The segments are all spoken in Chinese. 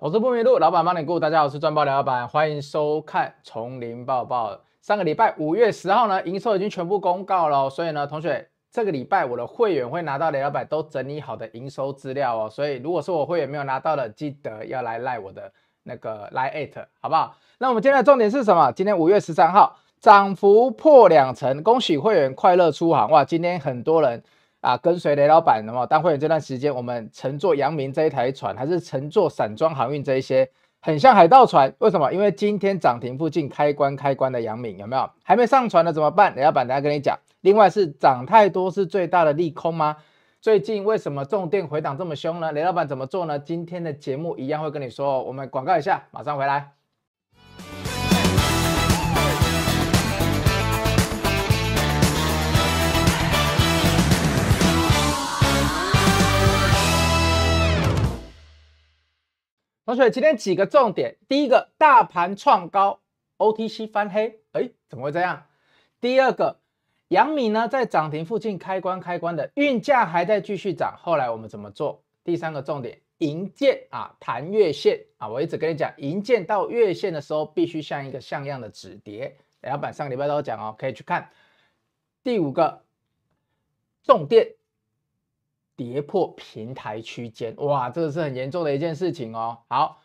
投资不迷路，老板帮你顾。大家好，我是赚爆雷老板，欢迎收看《丛林报爆》。上个礼拜五月十号呢，营收已经全部公告了，所以呢，同学这个礼拜我的会员会拿到雷老板都整理好的营收资料哦。所以，如果是我会员没有拿到的，记得要来赖我的那个赖 it，好不好？那我们今天的重点是什么？今天五月十三号，涨幅破两成，恭喜会员快乐出航！哇，今天很多人。啊，跟随雷老板，那么当会员这段时间，我们乘坐杨明这一台船，还是乘坐散装航运这一些，很像海盗船。为什么？因为今天涨停附近开关开关的杨明有没有？还没上船的怎么办？雷老板，等下跟你讲。另外是涨太多是最大的利空吗？最近为什么重电回档这么凶呢？雷老板怎么做呢？今天的节目一样会跟你说。哦。我们广告一下，马上回来。同学，今天几个重点：第一个，大盘创高，OTC 翻黑，哎，怎么会这样？第二个，阳米呢在涨停附近开关开关的运价还在继续涨，后来我们怎么做？第三个重点，银建啊，弹月线啊，我一直跟你讲，银建到月线的时候必须像一个像样的止跌。老板上礼拜都有讲哦，可以去看。第五个重点。跌破平台区间，哇，这个是很严重的一件事情哦。好，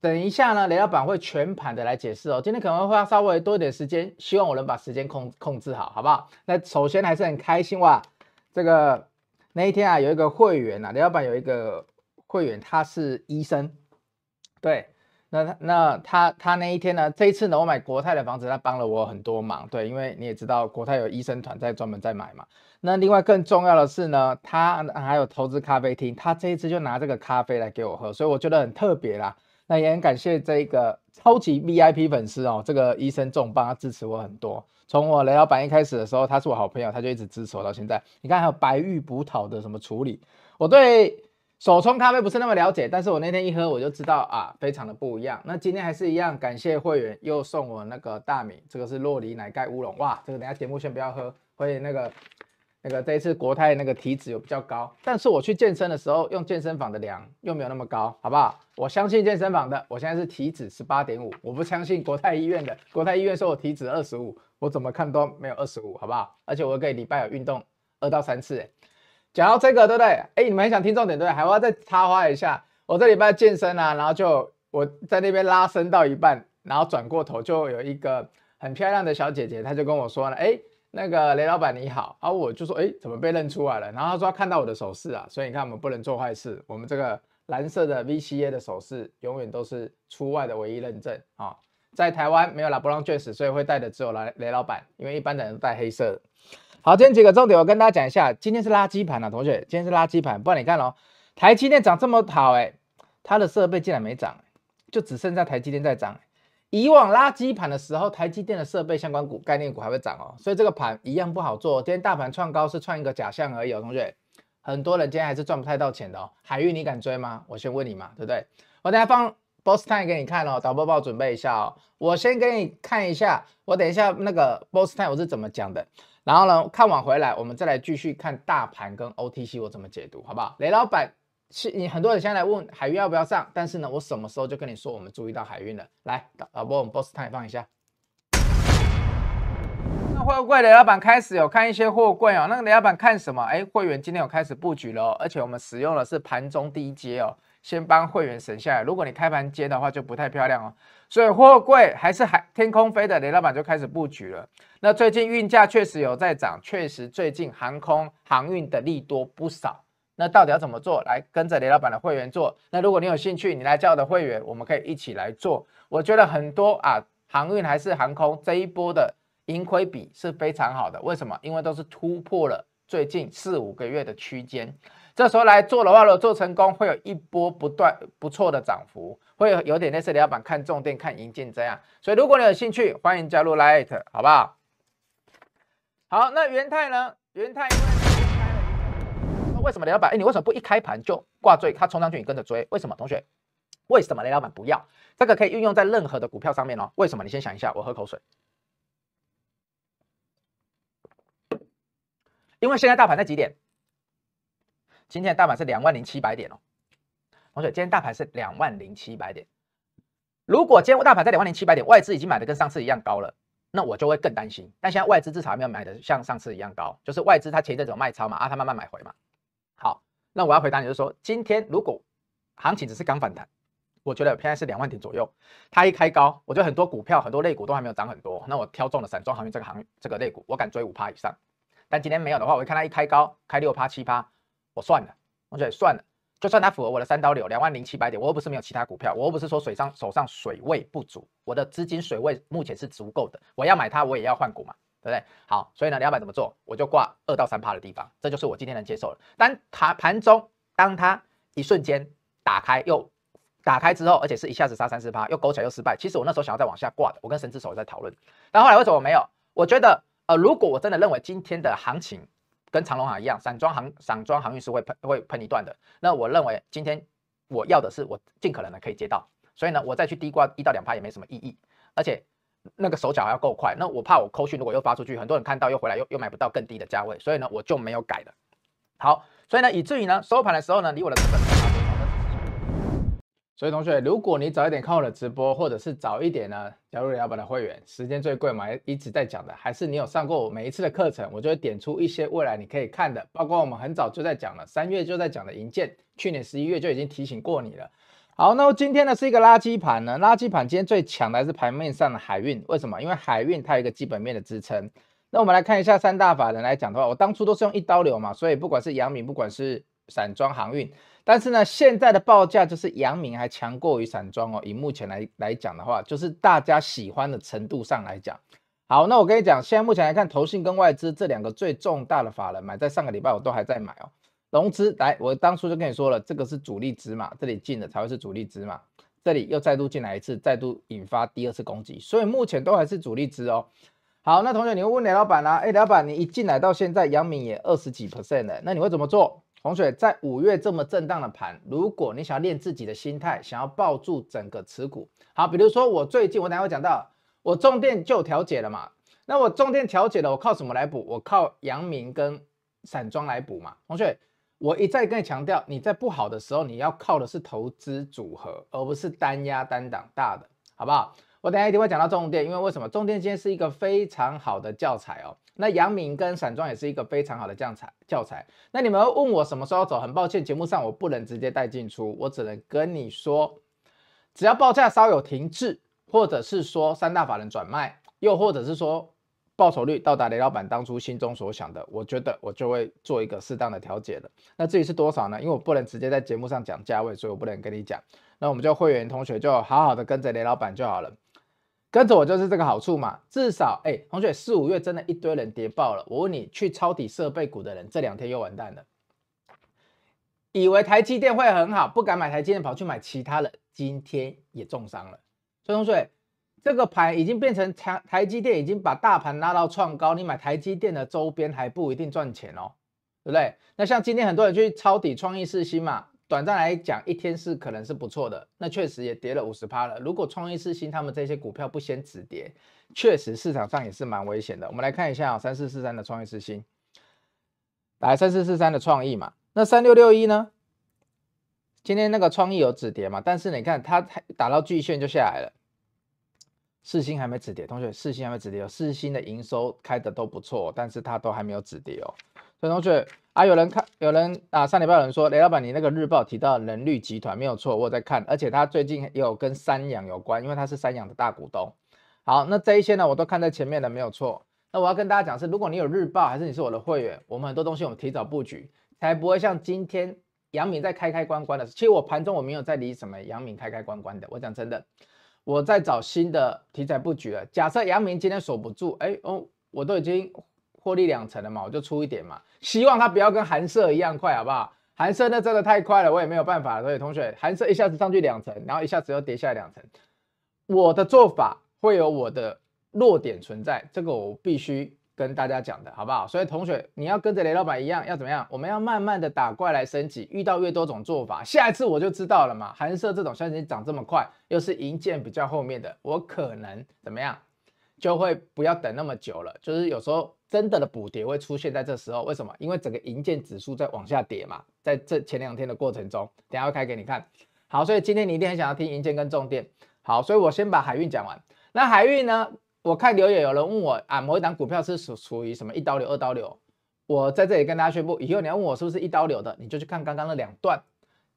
等一下呢，雷老板会全盘的来解释哦。今天可能会稍微多一点时间，希望我能把时间控控制好，好不好？那首先还是很开心哇。这个那一天啊，有一个会员啊，雷老板有一个会员，他是医生，对，那他那他他那一天呢，这一次呢，我买国泰的房子，他帮了我很多忙，对，因为你也知道，国泰有医生团在专门在买嘛。那另外更重要的是呢，他还有投资咖啡厅，他这一次就拿这个咖啡来给我喝，所以我觉得很特别啦。那也很感谢这个超级 VIP 粉丝哦，这个医生重磅，他支持我很多。从我来到板一开始的时候，他是我好朋友，他就一直支持我到现在。你看还有白玉葡萄的什么处理，我对手冲咖啡不是那么了解，但是我那天一喝我就知道啊，非常的不一样。那今天还是一样，感谢会员又送我那个大米，这个是洛梨奶盖乌龙哇，这个等下节目先不要喝，会那个。那个这一次国泰那个体脂又比较高，但是我去健身的时候用健身房的量又没有那么高，好不好？我相信健身房的，我现在是体脂十八点五，我不相信国泰医院的，国泰医院说我体脂二十五，我怎么看都没有二十五，好不好？而且我一个礼拜有运动二到三次，讲到这个对不对？哎，你们还想听重点对不对？还要再插花一下，我这礼拜健身啊，然后就我在那边拉伸到一半，然后转过头就有一个很漂亮的小姐姐，她就跟我说了，哎。那个雷老板你好，然我就说，哎，怎么被认出来了？然后他说看到我的手势啊，所以你看我们不能做坏事，我们这个蓝色的 VCA 的手势永远都是出外的唯一认证啊，在台湾没有 La Branche，所以会带的只有雷雷老板，因为一般的人带黑色。好，今天几个重点我跟大家讲一下，今天是垃圾盘啊，同学，今天是垃圾盘，不然你看哦，台积电涨这么好，哎，它的设备竟然没涨，就只剩下台积电在涨。以往垃圾盘的时候，台积电的设备相关股、概念股还会涨哦，所以这个盘一样不好做。今天大盘创高是创一个假象而已，同学，很多人今天还是赚不太到钱的哦。海运你敢追吗？我先问你嘛，对不对？我等下放 Boss Time 给你看哦，导播帮我准备一下哦。我先给你看一下，我等一下那个 Boss Time 我是怎么讲的，然后呢，看完回来我们再来继续看大盘跟 OTC 我怎么解读，好不好？雷老板。你很多人现在来问海运要不要上，但是呢，我什么时候就跟你说我们注意到海运了？来，老波，我们 boss 探也放一下。那货柜雷老板开始有看一些货柜哦，那个雷老板看什么？哎，会员今天有开始布局了，哦，而且我们使用的是盘中低阶哦，先帮会员省下来。如果你开盘接的话就不太漂亮哦。所以货柜还是海天空飞的雷老板就开始布局了。那最近运价确实有在涨，确实最近航空航运的利多不少。那到底要怎么做？来跟着雷老板的会员做。那如果你有兴趣，你来叫我的会员，我们可以一起来做。我觉得很多啊，航运还是航空这一波的盈亏比是非常好的。为什么？因为都是突破了最近四五个月的区间。这时候来做的话，如果做成功，会有一波不断不错的涨幅，会有点类似雷老板看重点、看银建这样。所以如果你有兴趣，欢迎加入 Light，好不好？好，那元泰呢？元泰。为什么雷老板？哎，你为什么不一开盘就挂追？他冲上去你跟着追？为什么？同学，为什么雷老板不要？这个可以运用在任何的股票上面哦。为什么？你先想一下。我喝口水。因为现在大盘在几点？今天的大盘是两万零七百点哦。同学，今天大盘是两万零七百点。如果今天大盘在两万零七百点，外资已经买的跟上次一样高了，那我就会更担心。但现在外资至少没有买的像上次一样高，就是外资它前一阵子有卖超嘛，啊，它慢慢买回嘛。那我要回答你，就是说，今天如果行情只是刚反弹，我觉得现在是两万点左右。它一开高，我觉得很多股票、很多类股都还没有涨很多。那我挑中了散装航运这个行、这个类股，我敢追五趴以上。但今天没有的话，我会看它一开高，开六趴、七趴，我算了，我觉得算了。就算它符合我的三刀流，两万零七百点，我又不是没有其他股票，我又不是说水上手上水位不足，我的资金水位目前是足够的。我要买它，我也要换股嘛。对不对？好，所以呢，两板怎么做？我就挂二到三趴的地方，这就是我今天能接受的。但它盘中，当它一瞬间打开又打开之后，而且是一下子杀三四趴，又勾起来又失败。其实我那时候想要再往下挂的，我跟神之手在讨论。但后来为什么没有？我觉得，呃，如果我真的认为今天的行情跟长隆行一样，散装行散装航运是会喷会喷一段的，那我认为今天我要的是我尽可能的可以接到，所以呢，我再去低挂一到两趴也没什么意义，而且。那个手脚还要够快，那我怕我扣讯如果又发出去，很多人看到又回来又又买不到更低的价位，所以呢我就没有改了。好，所以呢以至于呢收盘的时候呢，离我的成本。所以同学，如果你早一点看我的直播，或者是早一点呢加入幺八的会员，时间最贵嘛，一直在讲的，还是你有上过我每一次的课程，我就会点出一些未来你可以看的，包括我们很早就在讲了，三月就在讲的银建，去年十一月就已经提醒过你了。好，那今天呢是一个垃圾盘呢，垃圾盘今天最强的还是盘面上的海运，为什么？因为海运它有一个基本面的支撑。那我们来看一下三大法人来讲的话，我当初都是用一刀流嘛，所以不管是阳明，不管是散装航运，但是呢，现在的报价就是阳明还强过于散装哦，以目前来来讲的话，就是大家喜欢的程度上来讲。好，那我跟你讲，现在目前来看，投信跟外资这两个最重大的法人买，在上个礼拜我都还在买哦。融资来，我当初就跟你说了，这个是主力资嘛，这里进的才会是主力资嘛，这里又再度进来一次，再度引发第二次攻击，所以目前都还是主力资哦。好，那同学你会问雷老板啦，哎，老板你一进来到现在，阳明也二十几 percent 了，那你会怎么做？同学，在五月这么震荡的盘，如果你想要练自己的心态，想要抱住整个持股，好，比如说我最近我下会讲到我中电就调解了嘛，那我中电调解了，我靠什么来补？我靠阳明跟散装来补嘛，同学。我一再跟你强调，你在不好的时候，你要靠的是投资组合，而不是单压单档大的，好不好？我等下一定会讲到重电，因为为什么重电今天是一个非常好的教材哦。那杨明跟散装也是一个非常好的教材。教材。那你们问我什么时候走，很抱歉，节目上我不能直接带进出，我只能跟你说，只要报价稍有停滞，或者是说三大法人转卖，又或者是说。报酬率到达雷老板当初心中所想的，我觉得我就会做一个适当的调节了。那至于是多少呢？因为我不能直接在节目上讲价位，所以我不能跟你讲。那我们就会员同学就好好的跟着雷老板就好了，跟着我就是这个好处嘛。至少，哎，同学四五月真的一堆人跌爆了。我问你，去抄底设备股的人这两天又完蛋了，以为台积电会很好，不敢买台积电，跑去买其他的，今天也重伤了。所以同学。这个盘已经变成台台积电已经把大盘拉到创高，你买台积电的周边还不一定赚钱哦，对不对？那像今天很多人去抄底创意四新嘛，短暂来讲一天是可能是不错的，那确实也跌了五十趴了。如果创意四新他们这些股票不先止跌，确实市场上也是蛮危险的。我们来看一下三四四三的创意四新，来三四四三的创意嘛，那三六六一呢？今天那个创意有止跌嘛，但是你看它打到巨线就下来了。四星还没止跌，同学，四星还没止跌，有四星的营收开的都不错，但是它都还没有止跌哦。所以同学啊，有人看，有人啊，上礼拜有人说雷老板，你那个日报提到人绿集团没有错，我在看，而且他最近也有跟三养有关，因为他是三养的大股东。好，那这一些呢，我都看在前面的没有错。那我要跟大家讲是，如果你有日报，还是你是我的会员，我们很多东西我们提早布局，才不会像今天杨敏在开开关关的。其实我盘中我没有在理什么杨敏开开关关的，我讲真的。我在找新的题材布局了。假设阳明今天守不住，哎哦，我都已经获利两成了嘛，我就出一点嘛，希望他不要跟寒舍一样快，好不好？寒舍那真的太快了，我也没有办法。所以同学，寒舍一下子上去两层，然后一下子又跌下来两层，我的做法会有我的弱点存在，这个我必须。跟大家讲的好不好？所以同学，你要跟着雷老板一样，要怎么样？我们要慢慢的打怪来升级，遇到越多种做法，下一次我就知道了嘛。寒舍这种像你长这么快，又是银剑比较后面的，我可能怎么样就会不要等那么久了。就是有时候真的的补跌会出现在这时候，为什么？因为整个银剑指数在往下跌嘛。在这前两天的过程中，等下会开给你看好。所以今天你一定很想要听银剑跟重电。好，所以我先把海运讲完。那海运呢？我看留言有人问我啊，某一档股票是属属于什么一刀流、二刀流？我在这里跟大家宣布，以后你要问我是不是一刀流的，你就去看刚刚的两段，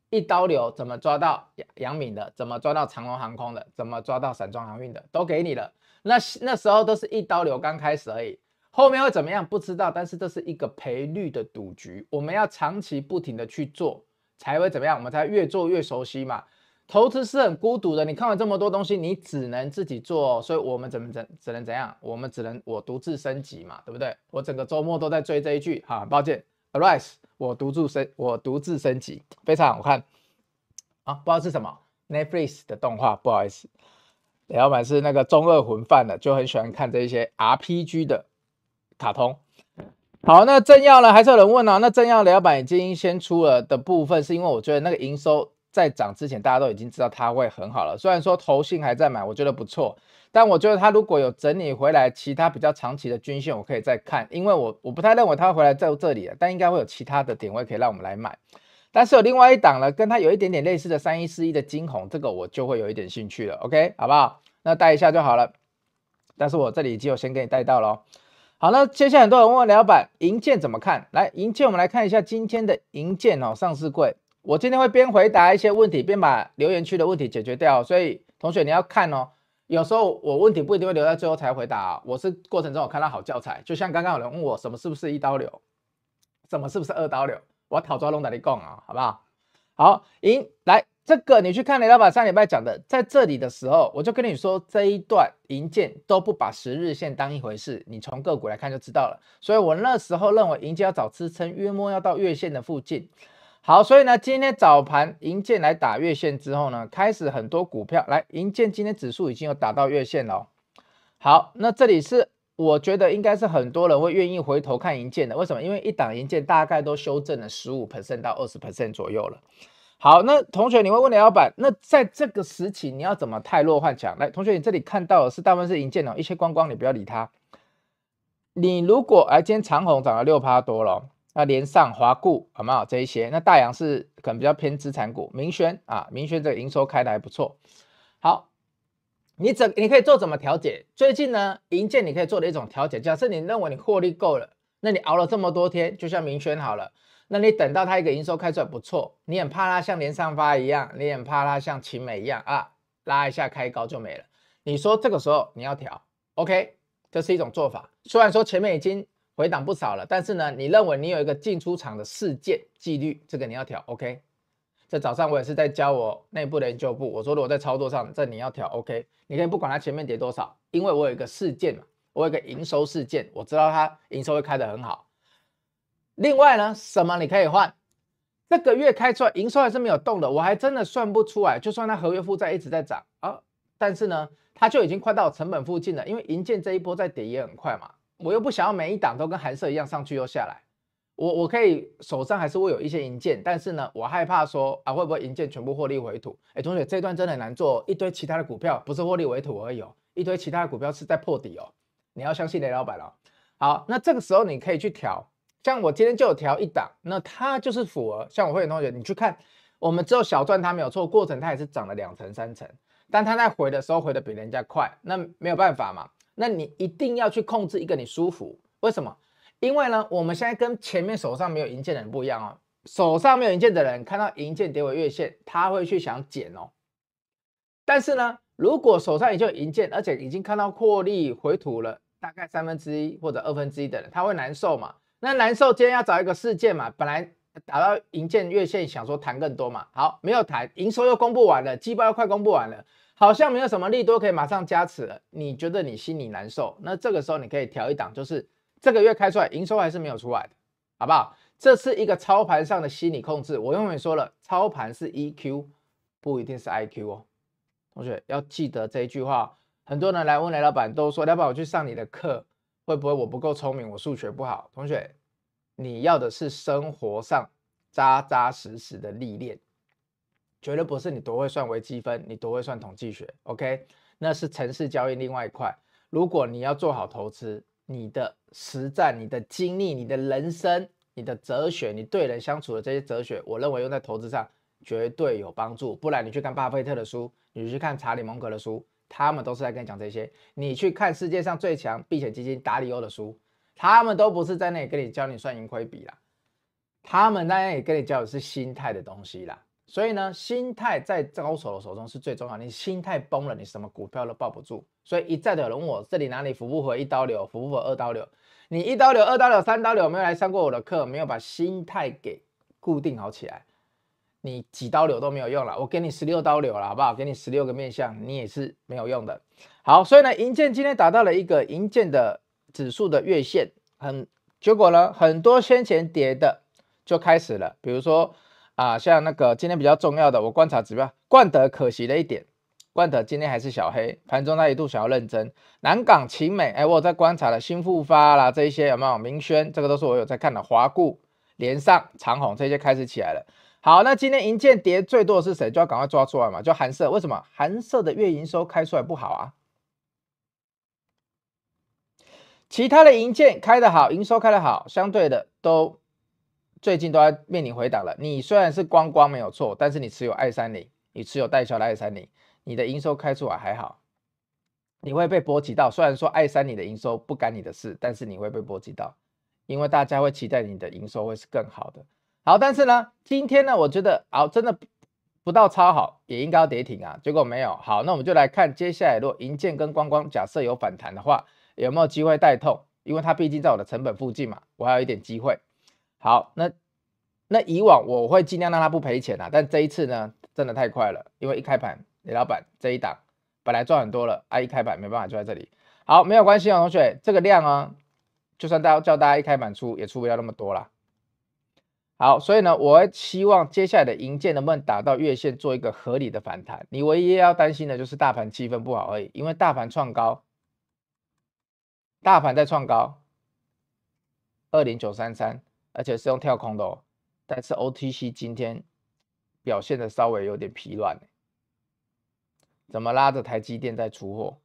一刀流怎么抓到杨敏的，怎么抓到长龙航空的，怎么抓到散装航运的，都给你了。那那时候都是一刀流刚开始而已，后面会怎么样不知道，但是这是一个赔率的赌局，我们要长期不停的去做，才会怎么样？我们才越做越熟悉嘛。投资是很孤独的，你看了这么多东西，你只能自己做，所以我们怎么怎只能怎样？我们只能我独自升级嘛，对不对？我整个周末都在追这一句哈，抱歉，Arise，我独自升，我独自升级，非常好看。啊，不知道是什么 Netflix 的动画，不好意思，李老板是那个中二魂犯的，就很喜欢看这些 RPG 的卡通。好，那正要呢，还是有人问啊？那正要李老板已经先出了的部分，是因为我觉得那个营收。在涨之前，大家都已经知道它会很好了。虽然说头性还在买，我觉得不错，但我觉得它如果有整理回来，其他比较长期的均线，我可以再看，因为我我不太认为它回来在这里，但应该会有其他的点位可以让我们来买。但是有另外一档呢，跟它有一点点类似的三一四一的金红，这个我就会有一点兴趣了。OK，好不好？那带一下就好了。但是我这里就先给你带到喽。好，那接下来很多人问我，老板银建怎么看？来，银建，我们来看一下今天的银建哦，上市柜。我今天会边回答一些问题，边把留言区的问题解决掉。所以同学你要看哦，有时候我问题不一定会留在最后才回答啊。我是过程中我看到好教材，就像刚刚有人问我什么是不是一刀流，什么是不是二刀流，我讨抓龙达你讲啊，好不好？好，赢来这个你去看雷老板上礼拜讲的，在这里的时候我就跟你说这一段银建都不把十日线当一回事，你从个股来看就知道了。所以我那时候认为银建要找支撑，约莫要到月线的附近。好，所以呢，今天早盘银建来打月线之后呢，开始很多股票来银建，今天指数已经有打到月线了。好，那这里是我觉得应该是很多人会愿意回头看银建的，为什么？因为一档银建大概都修正了十五 percent 到二十 percent 左右了。好，那同学你会问李老板，那在这个时期你要怎么太弱换强？来，同学你这里看到的是大部分是银建哦，一些光光你不要理它。你如果哎，今天长虹涨了六趴多了。那联上华固好不好？这一些？那大洋是可能比较偏资产股，明轩啊，明轩这个营收开的还不错。好，你怎你可以做怎么调节？最近呢，银建你可以做的一种调节。假设你认为你获利够了，那你熬了这么多天，就像明轩好了，那你等到它一个营收开出来不错，你很怕它像连上发一样，你很怕它像秦美一样啊，拉一下开高就没了。你说这个时候你要调，OK？这是一种做法。虽然说前面已经。回档不少了，但是呢，你认为你有一个进出场的事件纪律，这个你要调，OK？在早上我也是在教我内部的研究部，我说如果在操作上，这你要调，OK？你可以不管它前面跌多少，因为我有一个事件嘛，我有个营收事件，我知道它营收会开得很好。另外呢，什么你可以换？这个月开出来营收还是没有动的，我还真的算不出来。就算它合约负债一直在涨啊，但是呢，它就已经快到成本附近了，因为银建这一波在跌也很快嘛。我又不想要每一档都跟韩社一样上去又下来，我我可以手上还是会有一些银件，但是呢，我害怕说啊会不会银件全部获利回吐？哎，同学，这段真的难做，一堆其他的股票不是获利回吐而已，哦，一堆其他的股票是在破底哦。你要相信雷老板哦。好，那这个时候你可以去调，像我今天就有调一档，那它就是符合。像我会员同学，你去看，我们只有小赚，它没有错，过程它也是涨了两成三成，但它在回的时候回的比人家快，那没有办法嘛。那你一定要去控制一个你舒服，为什么？因为呢，我们现在跟前面手上没有银建的人不一样哦。手上没有银建的人，看到银建跌回月线，他会去想减哦。但是呢，如果手上已经有银建，而且已经看到获利回吐了，大概三分之一或者二分之一的人，他会难受嘛？那难受，今天要找一个事件嘛？本来打到银建月线，想说谈更多嘛？好，没有谈，营收又公布完了，季报又快公布完了。好像没有什么利多可以马上加持了，你觉得你心里难受，那这个时候你可以调一档，就是这个月开出来，营收还是没有出来的，好不好？这是一个操盘上的心理控制。我用语说了，操盘是 EQ，不一定是 IQ 哦。同学要记得这句话，很多人来问雷老板，都说雷老板，我去上你的课，会不会我不够聪明，我数学不好？同学，你要的是生活上扎扎实实的历练。绝对不是你多会算微积分，你多会算统计学。OK，那是城市交易另外一块。如果你要做好投资，你的实战、你的经历、你的人生、你的哲学、你对人相处的这些哲学，我认为用在投资上绝对有帮助。不然你去看巴菲特的书，你去看查理蒙格的书，他们都是在跟你讲这些。你去看世界上最强避险基金达里欧的书，他们都不是在那里跟你教你算盈亏比啦，他们当然也跟你教的是心态的东西啦。所以呢，心态在高手的手中是最重要。你心态崩了，你什么股票都抱不住。所以一再的有人问我，这里哪里扶不回？一刀流，扶不回？二刀流？你一刀流、二刀流、三刀流，没有来上过我的课，没有把心态给固定好起来，你几刀流都没有用了。我给你十六刀流了，好不好？给你十六个面相，你也是没有用的。好，所以呢，银建今天达到了一个银建的指数的月线，很结果呢，很多先前跌的就开始了，比如说。啊，像那个今天比较重要的，我观察指标，冠德可惜了一点，冠德今天还是小黑，盘中他一度想要认真。南港、晴美，哎，我在观察了新复发啦，这些有没有？明轩这个都是我有在看的，华固、连上、长虹这些开始起来了。好，那今天银建跌最多的是谁？就要赶快抓出来嘛，就韩舍。为什么韩舍的月营收开出来不好啊？其他的银建开得好，营收开得好，相对的都。最近都要面临回档了。你虽然是观光没有错，但是你持有爱三零，你持有代销的爱三零，你的营收开出来还好，你会被波及到。虽然说爱三零的营收不干你的事，但是你会被波及到，因为大家会期待你的营收会是更好的。好，但是呢，今天呢，我觉得啊，真的不到超好，也应该要跌停啊。结果没有好，那我们就来看接下来若银建跟观光假设有反弹的话，有没有机会带痛？因为它毕竟在我的成本附近嘛，我还有一点机会。好，那那以往我会尽量让他不赔钱啊，但这一次呢，真的太快了，因为一开盘，李老板这一档本来赚很多了啊，一开盘没办法，就在这里。好，没有关系啊，同学，这个量啊，就算大家叫大家一开盘出，也出不了那么多了。好，所以呢，我希望接下来的银建能不能打到月线，做一个合理的反弹。你唯一要担心的就是大盘气氛不好而已，因为大盘创高，大盘在创高，二零九三三。而且是用跳空的哦，但是 OTC 今天表现的稍微有点疲软，怎么拉着台积电在出货？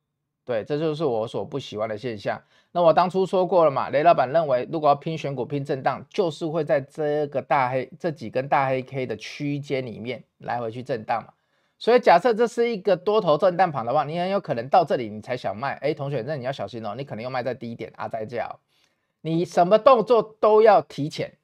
对，这就是我所不喜欢的现象。那我当初说过了嘛，雷老板认为，如果要拼选股、拼震荡，就是会在这个大黑这几根大黑 K 的区间里面来回去震荡嘛。所以假设这是一个多头震荡盘的话，你很有可能到这里你才想卖。哎，同学，那你要小心哦，你可能要卖在低点啊，在叫。你什么动作都要提前，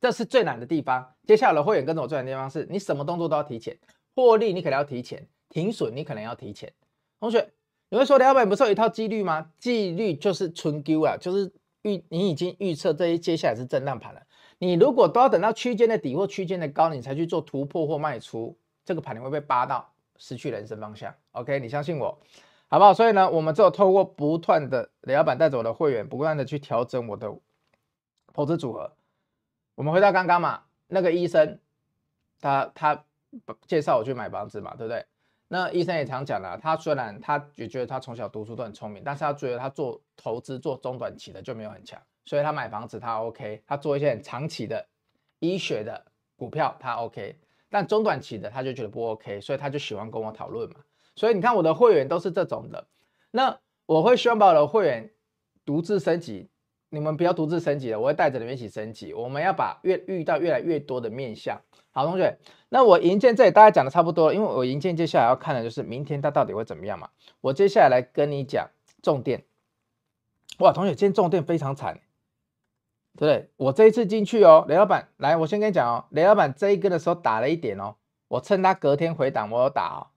这是最难的地方。接下来的会员跟着我最难的地方是你什么动作都要提前，获利你可能要提前，停损你可能要提前。同学，你会说梁老板不是有一套纪律吗？纪律就是纯丢啊，就是预你已经预测这些接下来是震荡盘了。你如果都要等到区间的底或区间的高，你才去做突破或卖出，这个盘你会被扒到，失去人生方向。OK，你相信我。好不好？所以呢，我们只有透过不断的雷老板带着我的会员，不断的去调整我的投资组合。我们回到刚刚嘛，那个医生，他他介绍我去买房子嘛，对不对？那医生也常讲了，他虽然他也觉得他从小读书都很聪明，但是他觉得他做投资做中短期的就没有很强，所以他买房子他 OK，他做一些很长期的医学的股票他 OK，但中短期的他就觉得不 OK，所以他就喜欢跟我讨论嘛。所以你看我的会员都是这种的，那我会宣布我的会员独自升级，你们不要独自升级了，我会带着你们一起升级。我们要把越遇到越来越多的面相。好，同学，那我银建这里大家讲的差不多了，因为我银建接下来要看的就是明天它到底会怎么样嘛。我接下来来跟你讲重点。哇，同学，今天重点非常惨，对不对？我这一次进去哦，雷老板，来，我先跟你讲哦，雷老板这一根的时候打了一点哦，我趁他隔天回档，我打哦。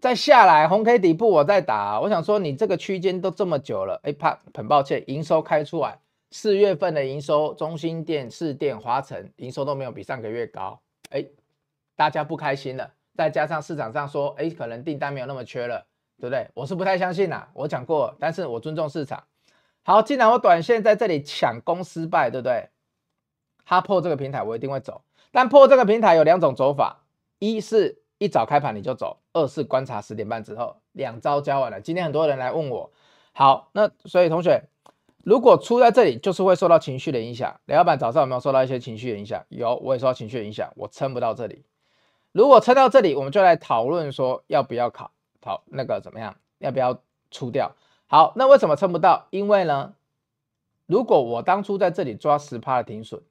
再下来红 K 底部，我再打。我想说，你这个区间都这么久了，哎，怕很抱歉，营收开出来，四月份的营收，中心店、四店、华城营收都没有比上个月高，哎，大家不开心了。再加上市场上说，哎，可能订单没有那么缺了，对不对？我是不太相信啦，我讲过，但是我尊重市场。好，既然我短线在这里抢攻失败，对不对？它破这个平台，我一定会走。但破这个平台有两种走法，一是。一早开盘你就走，二是观察十点半之后，两招教完了。今天很多人来问我，好，那所以同学，如果出在这里，就是会受到情绪的影响。梁老板早上有没有受到一些情绪的影响？有，我也受到情绪的影响，我撑不到这里。如果撑到这里，我们就来讨论说要不要考，考那个怎么样，要不要出掉？好，那为什么撑不到？因为呢，如果我当初在这里抓十趴的停损，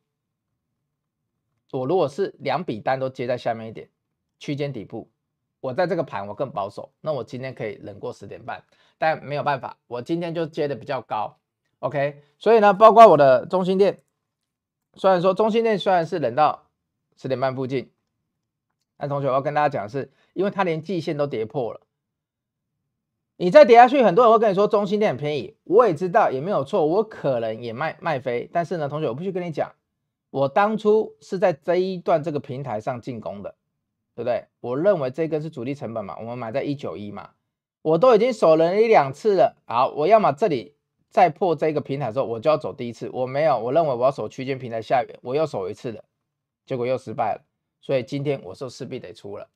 我如果是两笔单都接在下面一点。区间底部，我在这个盘我更保守，那我今天可以冷过十点半，但没有办法，我今天就接的比较高，OK？所以呢，包括我的中心店，虽然说中心店虽然是冷到十点半附近，但同学我要跟大家讲的是，因为它连季线都跌破了，你再跌下去，很多人会跟你说中心店很便宜，我也知道也没有错，我可能也卖卖飞，但是呢，同学我不去跟你讲，我当初是在这一段这个平台上进攻的。对不对？我认为这个是主力成本嘛，我们买在一九一嘛，我都已经守了一两次了。好，我要么这里再破这个平台的时候，我就要走第一次。我没有，我认为我要守区间平台下缘，我又守一次了，结果又失败了。所以今天我是势必得出了。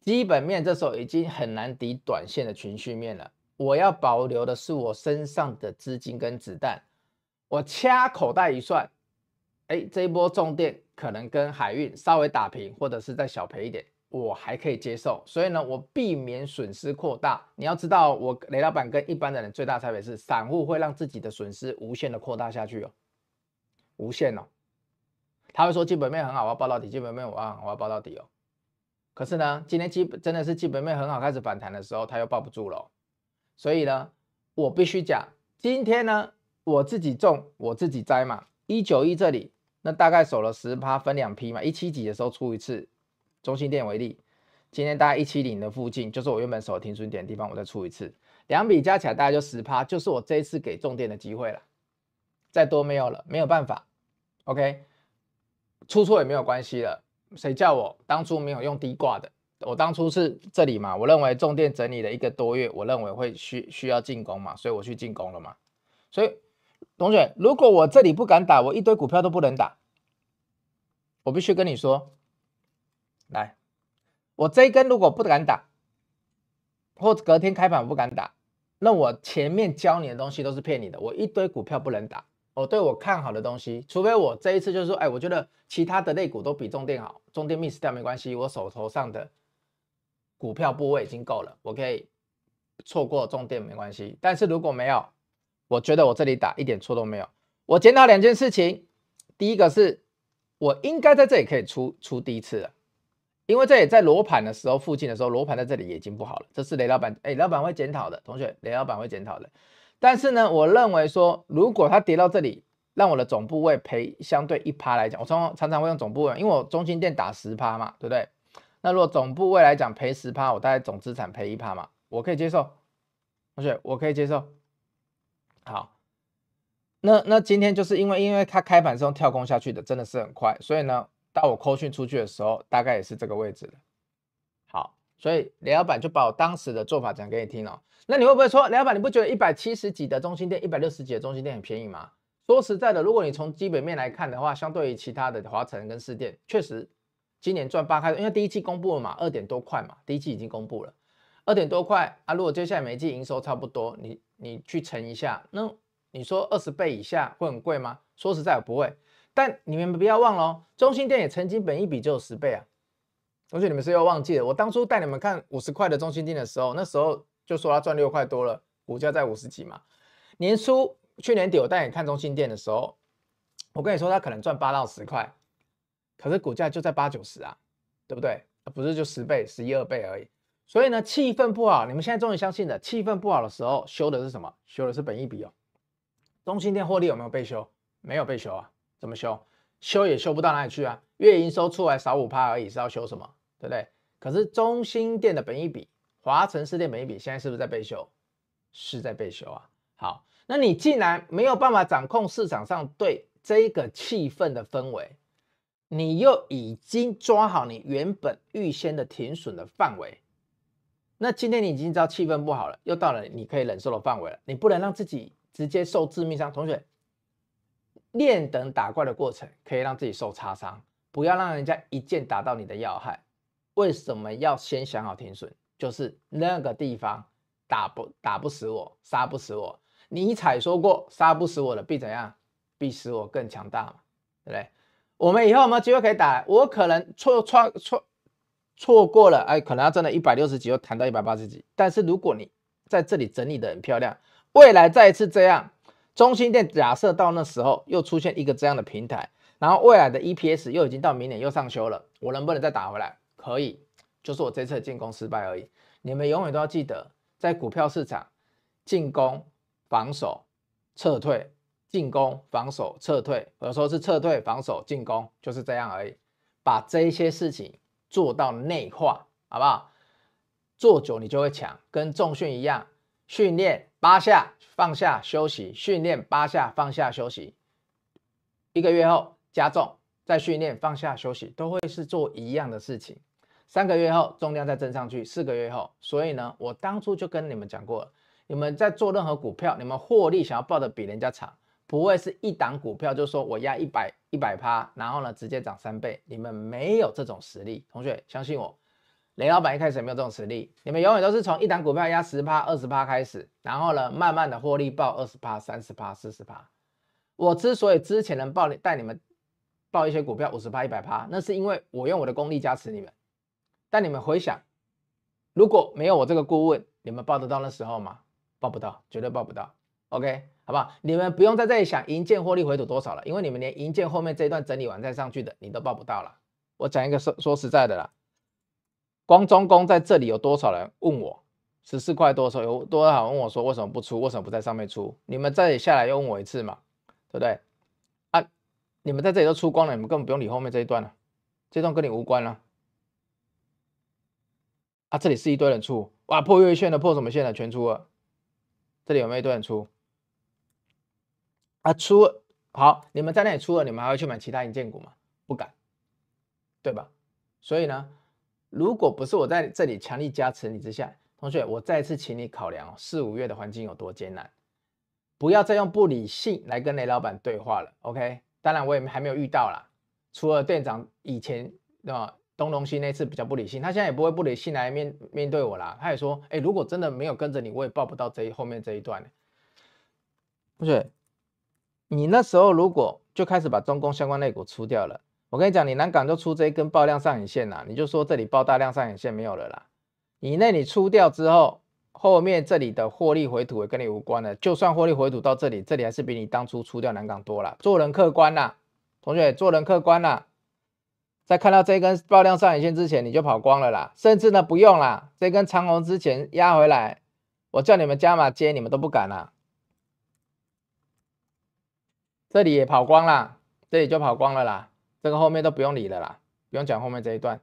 基本面这时候已经很难抵短线的情绪面了。我要保留的是我身上的资金跟子弹，我掐口袋一算。哎，这一波重电可能跟海运稍微打平，或者是再小赔一点，我还可以接受。所以呢，我避免损失扩大。你要知道，我雷老板跟一般的人最大差别是，散户会让自己的损失无限的扩大下去哦，无限哦。他会说基本面很好，我要报到底；基本面我要我要报到底哦。可是呢，今天基真的是基本面很好，开始反弹的时候，他又抱不住了。所以呢，我必须讲，今天呢，我自己种，我自己摘嘛。一九一这里。那大概守了十趴，分两批嘛。一七几的时候出一次，中心店为例，今天大概一七零的附近，就是我原本守停损点的地方，我再出一次，两笔加起来大概就十趴，就是我这一次给重点的机会了。再多没有了，没有办法。OK，出错也没有关系了，谁叫我当初没有用低挂的？我当初是这里嘛，我认为重电整理了一个多月，我认为会需需要进攻嘛，所以我去进攻了嘛，所以。同学，如果我这里不敢打，我一堆股票都不能打。我必须跟你说，来，我这一根如果不敢打，或者隔天开盘不敢打，那我前面教你的东西都是骗你的。我一堆股票不能打，我对我看好的东西，除非我这一次就是说，哎，我觉得其他的类股都比重电好，重电 miss 掉没关系，我手头上的股票部位已经够了，我可以错过重电没关系。但是如果没有，我觉得我这里打一点错都没有。我检讨两件事情，第一个是我应该在这里可以出出第一次的，因为这里在罗盘的时候附近的时候，罗盘在这里已经不好了。这是雷老板，哎，老板会检讨的同学，雷老板会检讨的。但是呢，我认为说，如果它跌到这里，让我的总部位赔相对一趴来讲，我常常常用总部位，因为我中心店打十趴嘛，对不对？那如果总部位来讲赔十趴，我大概总资产赔一趴嘛，我可以接受，同学我可以接受。好，那那今天就是因为因为它开盘是用跳空下去的，真的是很快，所以呢，到我扣讯出去的时候，大概也是这个位置的。好，所以雷老板就把我当时的做法讲给你听哦。那你会不会说，雷老板，你不觉得一百七十几的中心店，一百六十几的中心店很便宜吗？说实在的，如果你从基本面来看的话，相对于其他的华晨跟四店，确实今年赚八开，因为第一季公布了嘛，二点多块嘛，第一季已经公布了，二点多块啊。如果接下来每季营收差不多，你。你去乘一下，那你说二十倍以下会很贵吗？说实在我不会，但你们不要忘了，中心店也曾经本一笔只有十倍啊。同学你们是要忘记了，我当初带你们看五十块的中心店的时候，那时候就说它赚六块多了，股价在五十几嘛。年初去年底我带你看中心店的时候，我跟你说它可能赚八到十块，可是股价就在八九十啊，对不对？不是就十倍、十一二倍而已。所以呢，气氛不好，你们现在终于相信了。气氛不好的时候，修的是什么？修的是本益比哦。中心店获利有没有被修？没有被修啊？怎么修？修也修不到哪里去啊。月营收出来少五趴而已，是要修什么？对不对？可是中心店的本益比，华晨市店本益比现在是不是在被修？是在被修啊。好，那你既然没有办法掌控市场上对这个气氛的氛围，你又已经抓好你原本预先的停损的范围。那今天你已经知道气氛不好了，又到了你可以忍受的范围了，你不能让自己直接受致命伤。同学，练等打怪的过程可以让自己受擦伤，不要让人家一剑打到你的要害。为什么要先想好停损？就是那个地方打不打不死我，杀不死我。尼采说过，杀不死我的必怎样，必使我更强大嘛，对不对？我们以后有没有机会可以打？我可能错错。错。错过了，哎，可能要真的一百六十几，又谈到一百八十几。但是如果你在这里整理的很漂亮，未来再一次这样，中心店假设到那时候又出现一个这样的平台，然后未来的 EPS 又已经到明年又上修了，我能不能再打回来？可以，就是我这次进攻失败而已。你们永远都要记得，在股票市场进攻、防守、撤退、进攻、防守、撤退，有时候是撤退、防守、进攻，就是这样而已。把这些事情。做到内化，好不好？做久你就会强，跟重训一样，训练八下放下休息，训练八下放下休息，一个月后加重，再训练放下休息，都会是做一样的事情。三个月后重量再增上去，四个月后，所以呢，我当初就跟你们讲过了，你们在做任何股票，你们获利想要报的比人家长。不会是一档股票，就说我压一百一百趴，然后呢直接涨三倍，你们没有这种实力。同学，相信我，雷老板一开始没有这种实力，你们永远都是从一档股票压十趴、二十趴开始，然后呢慢慢的获利报二十趴、三十趴、四十趴。我之所以之前能报带你们报一些股票五十趴、一百趴，那是因为我用我的功力加持你们。但你们回想，如果没有我这个顾问，你们报得到的时候吗？报不到，绝对报不到。OK。好不好？你们不用在这里想银建获利回吐多少了，因为你们连银建后面这一段整理完再上去的，你都报不到了。我讲一个说说实在的啦，光中工在这里有多少人问我十四块多的时候有多少人问我说为什么不出，为什么不在上面出？你们再下来问我一次嘛，对不对？啊，你们在这里都出光了，你们根本不用理后面这一段了，这段跟你无关了。啊，这里是一堆人出，哇，破月线了，破什么线了，全出了。这里有没有一堆人出？啊，出好，你们在那里出了，你们还要去买其他银建股吗？不敢，对吧？所以呢，如果不是我在这里强力加持你之下，同学，我再次请你考量四五月的环境有多艰难，不要再用不理性来跟雷老板对话了。OK，当然我也还没有遇到啦。除了店长以前对吧，东西那次比较不理性，他现在也不会不理性来面面对我啦。他也说，哎，如果真的没有跟着你，我也报不到这一后面这一段。同学。你那时候如果就开始把中共相关类股出掉了，我跟你讲，你南港就出这一根爆量上影线啦，你就说这里爆大量上影线没有了啦。你那里出掉之后，后面这里的获利回吐也跟你无关了。就算获利回吐到这里，这里还是比你当初出掉南港多了。做人客观啦，同学，做人客观啦。在看到这根爆量上影线之前，你就跑光了啦。甚至呢，不用啦，这根长虹之前压回来，我叫你们加码接，你们都不敢啦。这里也跑光了，这里就跑光了啦，这个后面都不用理了啦，不用讲后面这一段。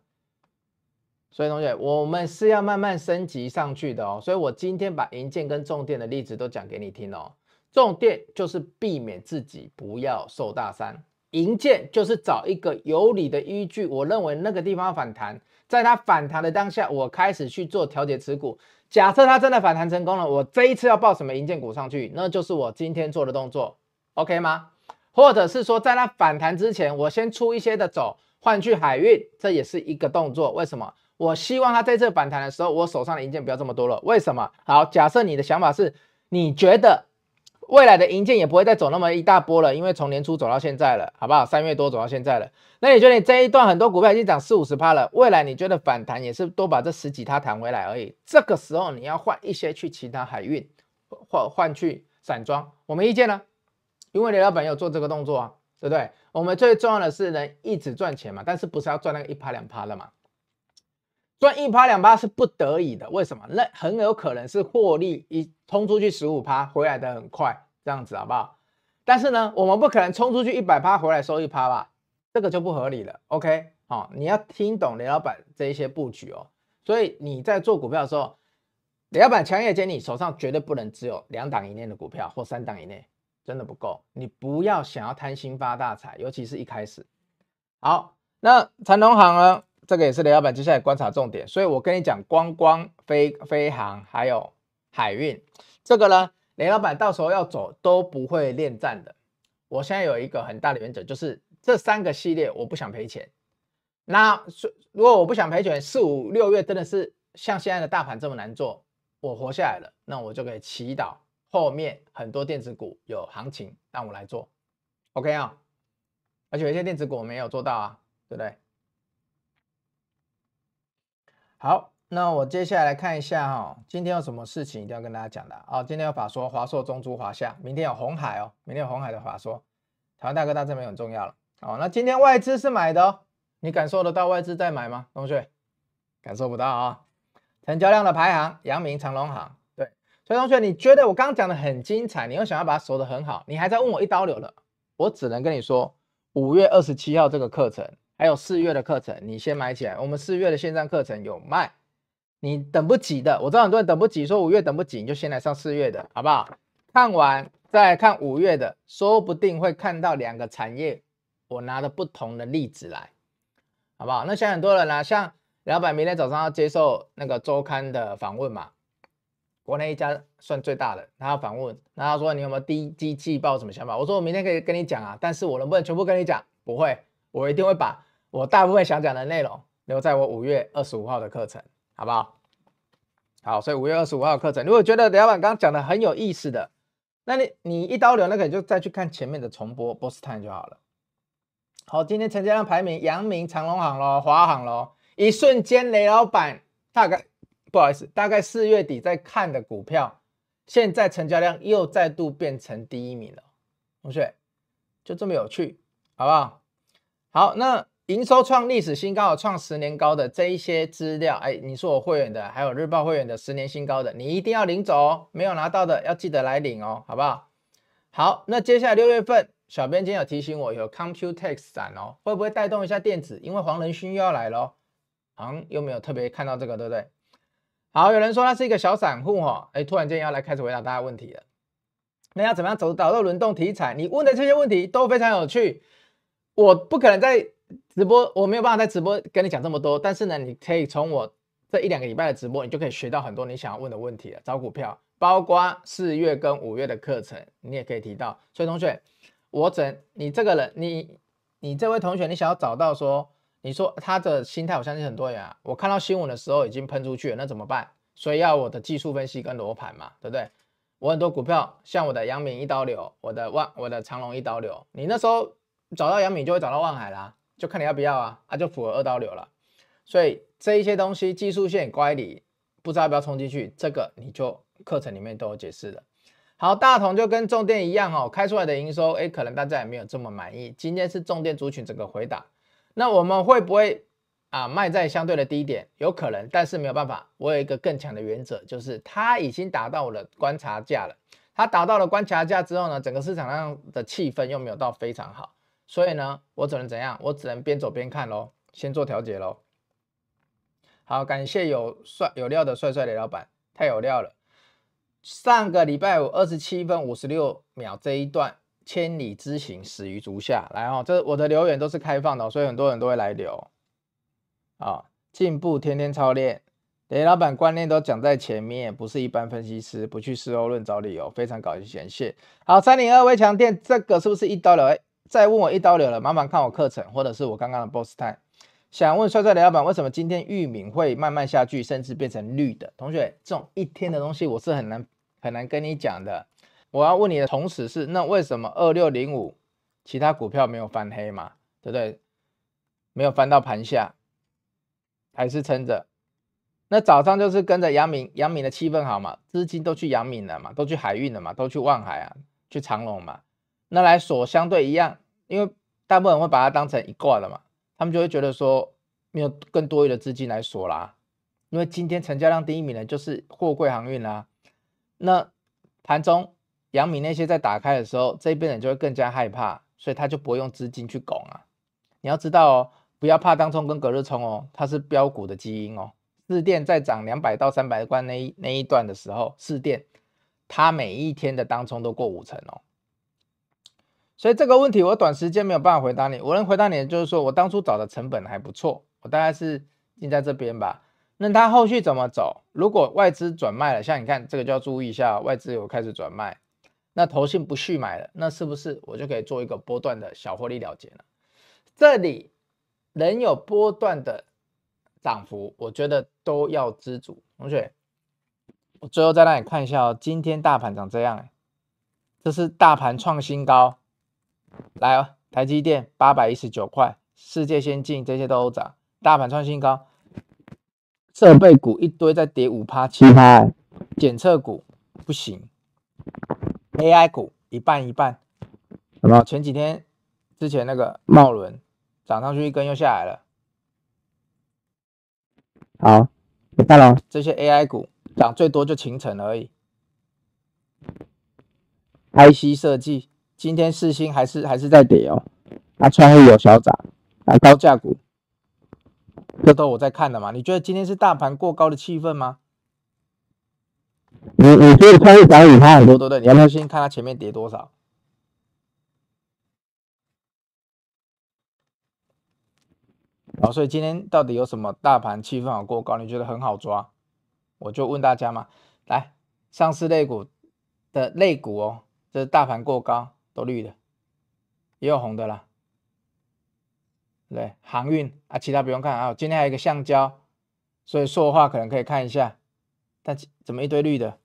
所以同学，我们是要慢慢升级上去的哦。所以我今天把银建跟重电的例子都讲给你听哦。重电就是避免自己不要受大伤，银建就是找一个有理的依据。我认为那个地方反弹，在它反弹的当下，我开始去做调节持股。假设它真的反弹成功了，我这一次要报什么银建股上去，那就是我今天做的动作，OK 吗？或者是说，在它反弹之前，我先出一些的走，换去海运，这也是一个动作。为什么？我希望它在这反弹的时候，我手上的银件不要这么多了。为什么？好，假设你的想法是，你觉得未来的银件也不会再走那么一大波了，因为从年初走到现在了，好不好？三月多走到现在了，那你觉得你这一段很多股票已经涨四五十趴了，未来你觉得反弹也是多把这十几它弹回来而已。这个时候你要换一些去其他海运，换换去散装，我没意见呢。因为雷老板有做这个动作啊，对不对？我们最重要的是能一直赚钱嘛，但是不是要赚那个一趴两趴的嘛？赚一趴两趴是不得已的，为什么？那很有可能是获利一冲出去十五趴回来的很快，这样子好不好？但是呢，我们不可能冲出去一百趴回来收一趴吧？这个就不合理了。OK，好，你要听懂雷老板这一些布局哦。所以你在做股票的时候，雷老板强烈建议手上绝对不能只有两档以内的股票或三档以内。真的不够，你不要想要贪心发大财，尤其是一开始。好，那陈龙行呢？这个也是雷老板接下来观察重点。所以我跟你讲，光光飞飞航还有海运，这个呢，雷老板到时候要走都不会恋战的。我现在有一个很大的原则，就是这三个系列我不想赔钱。那如果我不想赔钱，四五六月真的是像现在的大盘这么难做，我活下来了，那我就可以祈祷。后面很多电子股有行情，让我来做，OK 啊？而且有些电子股我没有做到啊，对不对？好，那我接下来看一下哈，今天有什么事情一定要跟大家讲的啊？今天有法说华硕、中珠、华夏，明天有红海哦，明天有红海的法说，台湾大哥大这边很重要了哦。那今天外资是买的哦，你感受得到外资在买吗，同学？感受不到啊？成交量的排行，阳明、长隆行。所以，同学，你觉得我刚刚讲的很精彩，你又想要把它守得很好，你还在问我一刀流了？我只能跟你说，五月二十七号这个课程，还有四月的课程，你先买起来。我们四月的线上课程有卖，你等不及的。我知道很多人等不及，说五月等不及，你就先来上四月的，好不好？看完再看五月的，说不定会看到两个产业，我拿了不同的例子来，好不好？那像很多人呢，像老板明天早上要接受那个周刊的访问嘛？国内一家算最大的，他要反问，那他说你有没有低一季报什么想法？我说我明天可以跟你讲啊，但是我能不能全部跟你讲？不会，我一定会把我大部分想讲的内容留在我五月二十五号的课程，好不好？好，所以五月二十五号课程，如果觉得雷老板刚刚讲的很有意思的，那你你一刀流，那你就再去看前面的重播，波斯坦就好了。好，今天成交量排名，阳明、长隆行咯、华航咯，一瞬间雷老板大概。不好意思，大概四月底在看的股票，现在成交量又再度变成第一名了，同学，就这么有趣，好不好？好，那营收创历史新高创十年高的这一些资料，哎，你是我会员的，还有日报会员的十年新高的，你一定要领走哦，没有拿到的要记得来领哦，好不好？好，那接下来六月份，小编今天有提醒我有 Computex 展哦，会不会带动一下电子？因为黄仁勋又要来咯。好像又没有特别看到这个，对不对？好，有人说他是一个小散户哈，哎，突然间要来开始回答大家问题了。那要怎么样走找到轮动题材？你问的这些问题都非常有趣，我不可能在直播，我没有办法在直播跟你讲这么多。但是呢，你可以从我这一两个礼拜的直播，你就可以学到很多你想要问的问题了。找股票，包括四月跟五月的课程，你也可以提到。所以同学，我整你这个人，你你这位同学，你想要找到说。你说他的心态，我相信很多人啊，我看到新闻的时候已经喷出去了，那怎么办？所以要我的技术分析跟罗盘嘛，对不对？我很多股票，像我的阳敏一刀流，我的万，我的长龙一刀流，你那时候找到阳敏就会找到万海啦，就看你要不要啊，啊就符合二刀流了。所以这一些东西，技术线乖离，不知道要不要冲进去，这个你就课程里面都有解释的。好，大同就跟重电一样哦，开出来的营收，哎，可能大家也没有这么满意。今天是重电族群整个回档。那我们会不会啊卖在相对的低点？有可能，但是没有办法。我有一个更强的原则，就是它已经达到我的观察价了。它达到了观察价之后呢，整个市场上的气氛又没有到非常好，所以呢，我只能怎样？我只能边走边看喽，先做调节喽。好，感谢有帅有料的帅帅雷老板，太有料了。上个礼拜五二十七分五十六秒这一段。千里之行，始于足下。来哦，这我的留言都是开放的，所以很多人都会来留。啊，进步天天操练，雷老板观念都讲在前面，不是一般分析师，不去事后论找理由，非常搞钱。谢。好，三零二围墙店，这个是不是一刀流？哎，再问我一刀流了，麻烦看我课程或者是我刚刚的 boss time。想问帅帅雷老板，为什么今天玉米会慢慢下去，甚至变成绿的？同学，这种一天的东西，我是很难很难跟你讲的。我要问你的同时是，那为什么二六零五其他股票没有翻黑嘛，对不对？没有翻到盘下，还是撑着？那早上就是跟着杨敏，杨敏的气氛好嘛，资金都去杨敏了嘛，都去海运了嘛，都去万海啊，去长隆嘛。那来锁相对一样，因为大部分人会把它当成一挂了嘛，他们就会觉得说没有更多余的资金来锁啦。因为今天成交量第一名的，就是货柜航运啦。那盘中。两米那些在打开的时候，这一边人就会更加害怕，所以他就不会用资金去拱啊。你要知道哦，不要怕当冲跟隔日冲哦，它是标股的基因哦。日电在涨两百到三百关那那一段的时候，四电它每一天的当冲都过五成哦。所以这个问题我短时间没有办法回答你，我能回答你的就是说我当初找的成本还不错，我大概是定在这边吧。那它后续怎么走？如果外资转卖了，像你看这个就要注意一下，外资有开始转卖。那头性不续买了，那是不是我就可以做一个波段的小获利了结了？这里能有波段的涨幅，我觉得都要知足。同学，我最后再让你看一下，哦，今天大盘长这样，这是大盘创新高，来哦，台积电八百一十九块，世界先进这些都涨，大盘创新高，设备股一堆在跌五趴七趴，检测股不行。AI 股一半一半，然么前几天之前那个茂伦涨上去一根又下来了，好，你看了。这些 AI 股涨最多就秦晨而已，IC 设计今天四星还是还是在跌哦，阿川有小涨，啊，高价股，这都我在看的嘛？你觉得今天是大盘过高的气氛吗？你你觉得超越小米差很多，对不对？你要不要先看它前面跌多少？好，所以今天到底有什么大盘气氛好过高，你觉得很好抓？我就问大家嘛，来，上市类股的类股哦，这是大盘过高，都绿的，也有红的啦，对，航运啊，其他不用看啊。今天还有一个橡胶，所以说的话，可能可以看一下。但怎么一堆绿的？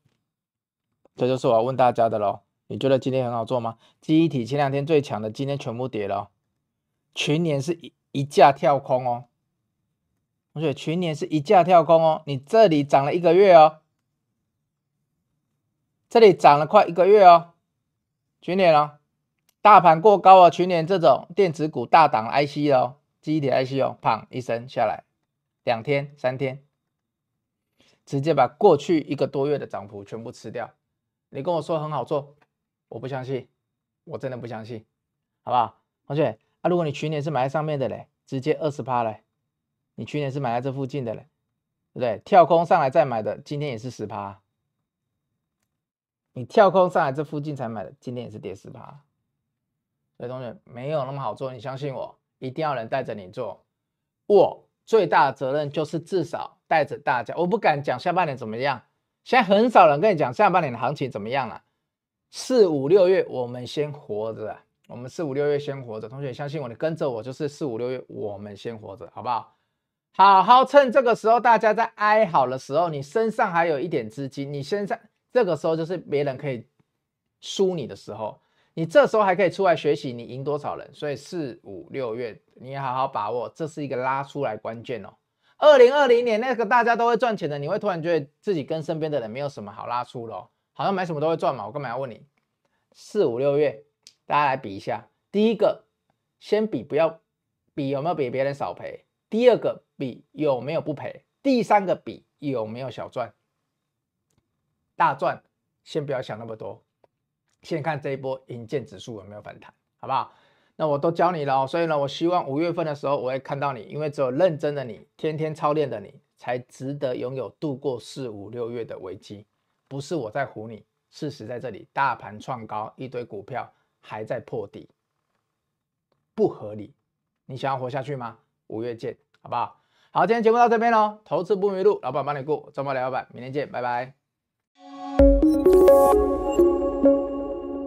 这就是我要问大家的喽。你觉得今天很好做吗？记忆体前两天最强的，今天全部跌了。群年是一一架跳空哦，而且群年是一架跳空哦。你这里涨了一个月哦，这里涨了快一个月哦。群年哦，大盘过高哦，群年这种电子股大涨 IC 哦，记忆体 IC 哦，砰一声下来，两天三天。直接把过去一个多月的涨幅全部吃掉，你跟我说很好做，我不相信，我真的不相信，好不好，同学？啊，如果你去年是买在上面的嘞，直接二十趴嘞，你去年是买在这附近的嘞，对不对？跳空上来再买的，今天也是十趴，你跳空上来这附近才买的，今天也是跌十趴。所以同学没有那么好做，你相信我，一定要人带着你做，我最大的责任就是至少。带着大家，我不敢讲下半年怎么样，现在很少人跟你讲下半年的行情怎么样了。四五六月，我们先活着。我们四五六月先活着，同学相信我，你跟着我就是四五六月我们先活着，好不好？好好趁这个时候，大家在哀好的时候，你身上还有一点资金，你身上这个时候就是别人可以输你的时候，你这时候还可以出来学习，你赢多少人？所以四五六月你好好把握，这是一个拉出来关键哦。二零二零年那个大家都会赚钱的，你会突然觉得自己跟身边的人没有什么好拉出的，好像买什么都会赚嘛，我干嘛要问你？四五六月大家来比一下，第一个先比不要比有没有比别人少赔，第二个比有没有不赔，第三个比有没有小赚大赚，先不要想那么多，先看这一波银建指数有没有反弹，好不好？那我都教你了，所以呢，我希望五月份的时候我会看到你，因为只有认真的你，天天操练的你，才值得拥有度过四五六月的危机。不是我在唬你，事实在这里，大盘创高，一堆股票还在破底，不合理。你想要活下去吗？五月见，好不好？好，今天节目到这边喽，投资不迷路，老板帮你过。周末聊，老板，明天见，拜拜。